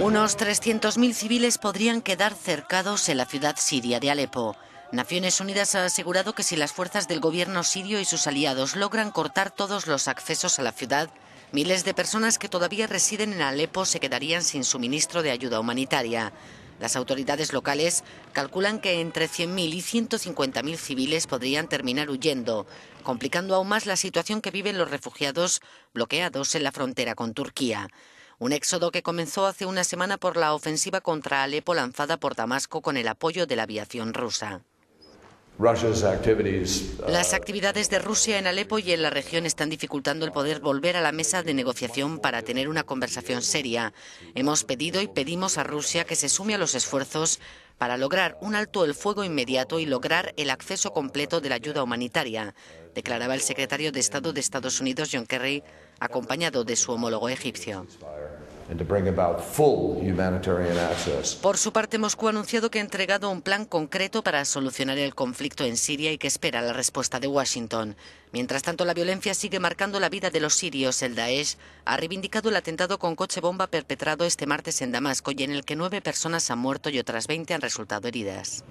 Unos 300.000 civiles podrían quedar cercados en la ciudad siria de Alepo. Naciones Unidas ha asegurado que si las fuerzas del gobierno sirio y sus aliados logran cortar todos los accesos a la ciudad, miles de personas que todavía residen en Alepo se quedarían sin suministro de ayuda humanitaria. Las autoridades locales calculan que entre 100.000 y 150.000 civiles podrían terminar huyendo, complicando aún más la situación que viven los refugiados bloqueados en la frontera con Turquía. Un éxodo que comenzó hace una semana por la ofensiva contra Alepo lanzada por Damasco con el apoyo de la aviación rusa. Uh, Las actividades de Rusia en Alepo y en la región están dificultando el poder volver a la mesa de negociación para tener una conversación seria. Hemos pedido y pedimos a Rusia que se sume a los esfuerzos para lograr un alto el fuego inmediato y lograr el acceso completo de la ayuda humanitaria, declaraba el secretario de Estado de Estados Unidos John Kerry acompañado de su homólogo egipcio. Por su parte, Moscú ha anunciado que ha entregado un plan concreto para solucionar el conflicto en Siria y que espera la respuesta de Washington. Mientras tanto, la violencia sigue marcando la vida de los sirios. El Daesh ha reivindicado el atentado con coche bomba perpetrado este martes en Damasco y en el que nueve personas han muerto y otras 20 han resultado heridas.